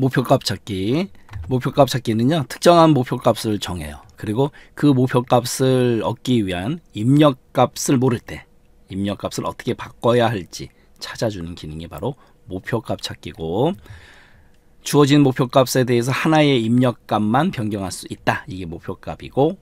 목표값 찾기 목표값 찾기는요 특정한 목표값을 정해요 그리고 그 목표값을 얻기 위한 입력값을 모를 때 입력값을 어떻게 바꿔야 할지 찾아주는 기능이 바로 목표값 찾기고 주어진 목표값에 대해서 하나의 입력값만 변경할 수 있다 이게 목표값이고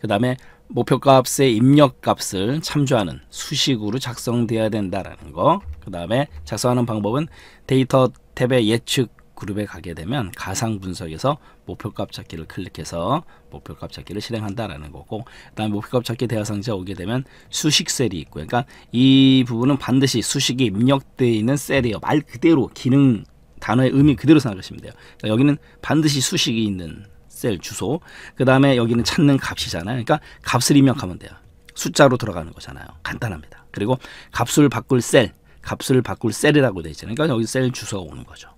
그 다음에 목표값의 입력값을 참조하는 수식으로 작성되어야 된다라는 거. 그 다음에 작성하는 방법은 데이터 탭의 예측 그룹에 가게 되면 가상 분석에서 목표값 찾기를 클릭해서 목표값 찾기를 실행한다라는 거고 그다음에 목표값 찾기 대화 상자 오게 되면 수식 셀이 있고 그러니까 이 부분은 반드시 수식이 입력되어 있는 셀이에요. 말 그대로 기능 단어의 의미 그대로 생각하시면 돼요. 그러니까 여기는 반드시 수식이 있는 셀 주소 그 다음에 여기는 찾는 값이잖아요. 그러니까 값을 입력하면 돼요. 숫자로 들어가는 거잖아요. 간단합니다. 그리고 값을 바꿀 셀 값을 바꿀 셀이라고 되어 있잖아요. 그러니까 여기 셀 주소가 오는 거죠.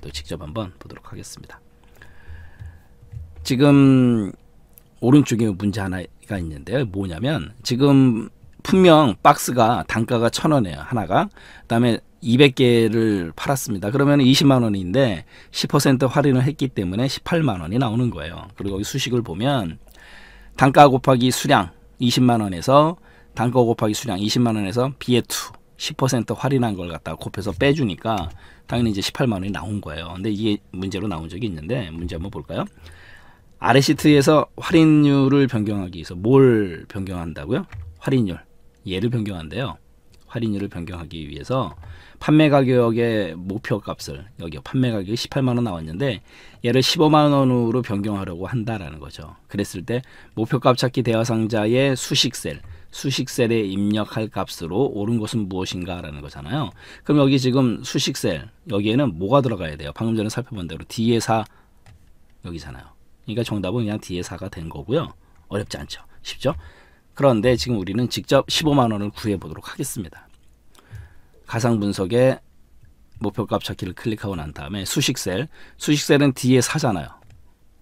또 직접 한번 보도록 하겠습니다. 지금 오른쪽에 문제 하나가 있는데요. 뭐냐면 지금 분명 박스가 단가가 천원이에요 하나가. 그다음에 200개를 팔았습니다. 그러면 20만 원인데 10% 할인을 했기 때문에 18만 원이 나오는 거예요. 그리고 여기 수식을 보면 단가 곱하기 수량 20만 원에서 단가 곱하기 수량 20만 원에서 비에 투10% 할인한 걸 갖다 가 곱해서 빼주니까 당연히 이제 18만 원이 나온 거예요. 근데 이게 문제로 나온 적이 있는데 문제 한번 볼까요? 아래 시트에서 할인율을 변경하기 위해서 뭘 변경한다고요? 할인율. 얘를 변경한대요. 할인율을 변경하기 위해서 판매 가격의 목표 값을 여기 판매 가격이 18만 원 나왔는데 얘를 15만 원으로 변경하려고 한다라는 거죠. 그랬을 때 목표 값 찾기 대화 상자의 수식셀 수식셀에 입력할 값으로 옳은 것은 무엇인가 라는 거잖아요. 그럼 여기 지금 수식셀 여기에는 뭐가 들어가야 돼요? 방금 전에 살펴본 대로 D의 4 여기잖아요. 그러니까 정답은 그냥 D의 4가 된 거고요. 어렵지 않죠. 쉽죠? 그런데 지금 우리는 직접 15만 원을 구해 보도록 하겠습니다. 가상 분석에 목표값 찾기를 클릭하고 난 다음에 수식셀 수식셀은 D의 4잖아요.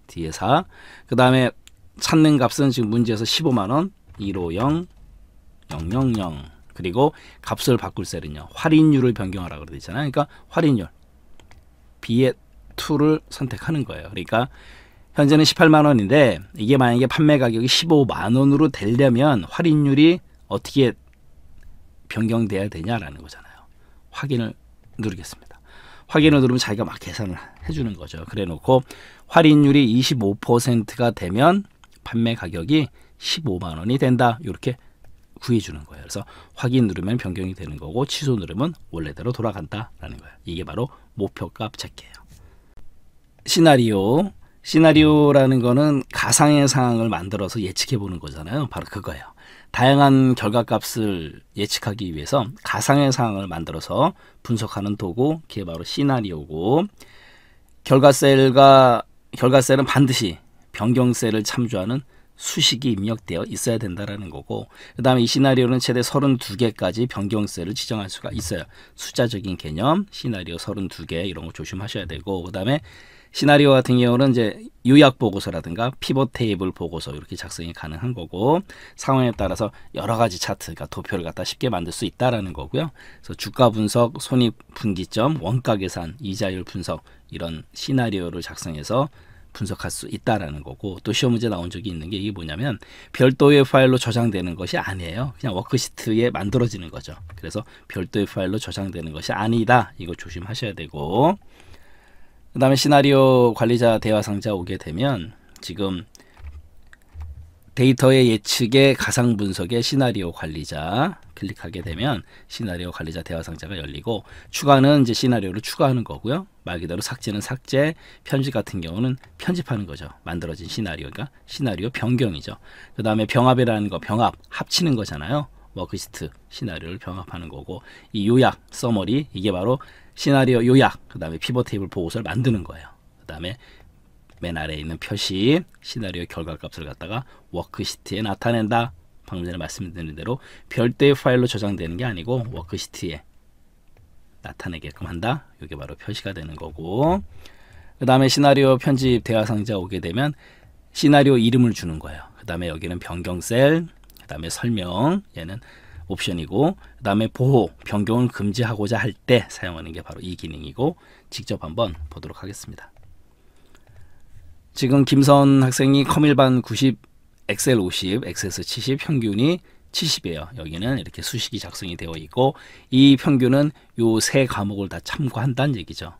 D의 4. 그 다음에 찾는 값은 지금 문제에서 15만원 150 000 그리고 값을 바꿀 셀은요. 할인율을 변경하라 그러고 있잖아요. 그러니까 할인율 B의 2를 선택하는 거예요. 그러니까 현재는 18만 원인데 이게 만약에 판매 가격이 15만 원으로 되려면 할인율이 어떻게 변경돼야 되냐라는 거잖아요. 확인을 누르겠습니다. 확인을 누르면 자기가 막 계산을 해주는 거죠. 그래놓고 할인율이 25%가 되면 판매 가격이 15만 원이 된다. 이렇게 구해주는 거예요. 그래서 확인 누르면 변경이 되는 거고 취소 누르면 원래대로 돌아간다라는 거예요. 이게 바로 목표값 찾기예요. 시나리오 시나리오라는 거는 가상의 상황을 만들어서 예측해 보는 거잖아요. 바로 그거예요. 다양한 결과값을 예측하기 위해서 가상의 상황을 만들어서 분석하는 도구, 그게 바로 시나리오고 결과 셀과 결과 셀은 반드시 변경 셀을 참조하는 수식이 입력되어 있어야 된다라는 거고 그 다음에 이 시나리오는 최대 32개까지 변경세를 지정할 수가 있어요. 숫자적인 개념, 시나리오 32개 이런 거 조심하셔야 되고 그 다음에 시나리오 같은 경우는 이제 요약 보고서라든가 피벗 테이블 보고서 이렇게 작성이 가능한 거고 상황에 따라서 여러 가지 차트, 그러니까 도표를 갖다 쉽게 만들 수 있다라는 거고요. 그래서 주가 분석, 손익 분기점, 원가 계산, 이자율 분석 이런 시나리오를 작성해서 분석할 수 있다라는 거고 또 시험 문제 나온 적이 있는 게 이게 뭐냐면 별도의 파일로 저장되는 것이 아니에요. 그냥 워크시트에 만들어지는 거죠. 그래서 별도의 파일로 저장되는 것이 아니다. 이거 조심하셔야 되고 그 다음에 시나리오 관리자 대화 상자 오게 되면 지금 데이터의 예측에 가상 분석의 시나리오 관리자 클릭하게 되면 시나리오 관리자 대화 상자가 열리고 추가는 이제 시나리오를 추가하는 거고요. 말 그대로 삭제는 삭제, 편집 같은 경우는 편집하는 거죠. 만들어진 시나리오가 시나리오 변경이죠. 그 다음에 병합이라는 거 병합 합치는 거잖아요. 워크시트 시나리오를 병합하는 거고 이 요약 서머리 이게 바로 시나리오 요약 그 다음에 피벗 테이블 보고서를 만드는 거예요. 그 다음에 맨 아래에 있는 표시 시나리오 결과값을 갖다가 워크시트에 나타낸다. 방금 전에 말씀드린 대로 별도의 파일로 저장되는 게 아니고 워크시트에 나타내게끔 한다. 이게 바로 표시가 되는 거고 그 다음에 시나리오 편집 대화 상자 오게 되면 시나리오 이름을 주는 거예요. 그 다음에 여기는 변경 셀, 그 다음에 설명 얘는 옵션이고 그 다음에 보호, 변경을 금지하고자 할 때 사용하는 게 바로 이 기능이고 직접 한번 보도록 하겠습니다. 지금 김선 학생이 컴일반 90, 엑셀 50, 엑세스 70, 평균이 70이에요. 여기는 이렇게 수식이 작성이 되어 있고 이 평균은 요 세 과목을 다 참고한다는 얘기죠.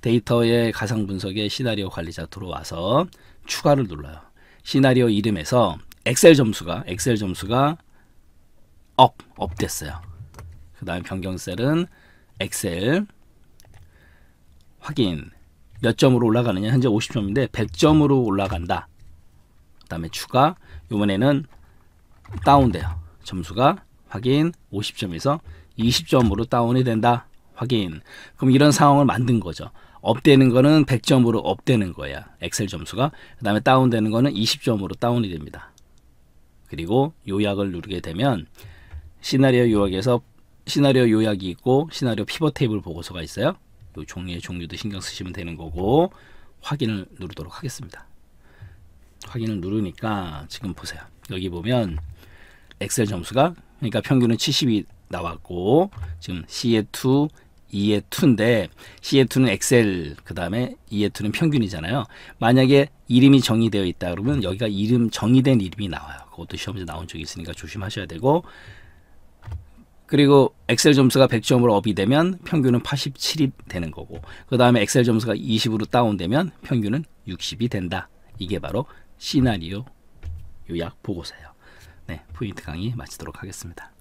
데이터의 가상 분석에 시나리오 관리자 들어와서 추가를 눌러요. 시나리오 이름에서 엑셀 점수가 엑셀 점수가 업, 업 됐어요. 그다음 변경셀은 엑셀 확인 몇 점으로 올라가느냐 현재 50점인데 100점으로 올라간다. 그 다음에 추가 이번에는 다운돼요. 점수가 확인 50점에서 20점으로 다운이 된다. 확인. 그럼 이런 상황을 만든 거죠. 업되는 거는 100점으로 업되는 거야. 엑셀 점수가. 그 다음에 다운되는 거는 20점으로 다운이 됩니다. 그리고 요약을 누르게 되면 시나리오 요약에서 시나리오 요약이 있고 시나리오 피벗 테이블 보고서가 있어요. 이 종이의 종류도 신경 쓰시면 되는 거고 확인을 누르도록 하겠습니다. 확인을 누르니까 지금 보세요. 여기 보면 엑셀 점수가 그러니까 평균은 70이 나왔고 지금 C의 2, E의 2인데 C의 2는 엑셀 그 다음에 E의 2는 평균이잖아요. 만약에 이름이 정의되어 있다 그러면 여기가 이름 정의된 이름이 나와요. 그것도 시험에 나온 적이 있으니까 조심하셔야 되고 그리고 엑셀 점수가 100점으로 업이 되면 평균은 87이 되는 거고 그 다음에 엑셀 점수가 20으로 다운되면 평균은 60이 된다. 이게 바로 시나리오 요약 보고서예요. 네, 포인트 강의 마치도록 하겠습니다.